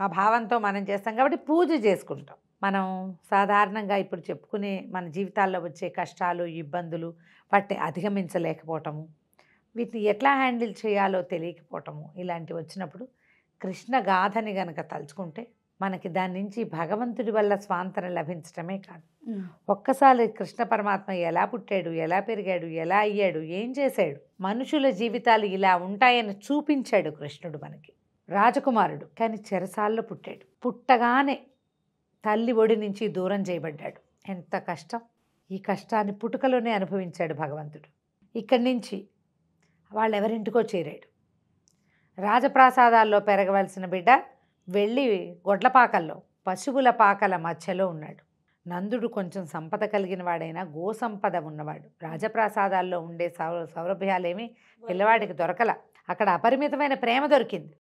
ఆ భావంతో మనం చేస్తాం కాబట్టి పూజ చేసుకుంటాం మనం సాధారణంగా ఇప్పుడు చెప్పుకునే మన జీవితాల్లో వచ్చే కష్టాలు ఇబ్బందులు వాటిని అధిగమించలేకపోవటము వీటిని ఎట్లా హ్యాండిల్ చేయాలో తెలియకపోవటము ఇలాంటివి వచ్చినప్పుడు కృష్ణ గాథని గనక తలుచుకుంటే మనకి దాని నుంచి భగవంతుడి వల్ల స్వాంతన లభించటమే కాదు ఒక్కసారి కృష్ణ పరమాత్మ ఎలా పుట్టాడు ఎలా పెరిగాడు ఎలా అయ్యాడు ఏం చేశాడు మనుషుల జీవితాలు ఇలా ఉంటాయని చూపించాడు కృష్ణుడు మనకి రాజకుమారుడు కానీ చెరసాల్లో పుట్టాడు పుట్టగానే తల్లి ఒడి నుంచి దూరం చేయబడ్డాడు ఎంత కష్టం ఈ కష్టాన్ని పుట్టుకలోనే అనుభవించాడు భగవంతుడు ఇక్కడి నుంచి వాళ్ళెవరింటికో చేరాడు రాజప్రాసాదాల్లో పెరగవలసిన బిడ్డ వెళ్ళి గొడ్లపాకల్లో పశువుల పాకల మధ్యలో ఉన్నాడు నందుడు కొంచెం సంపద కలిగిన వాడైనా గో సంపద ఉన్నవాడు రాజప్రాసాదాల్లో ఉండే సౌ సౌలభ్యాలేమీ పిల్లవాడికి దొరకల అక్కడ అపరిమితమైన ప్రేమ దొరికింది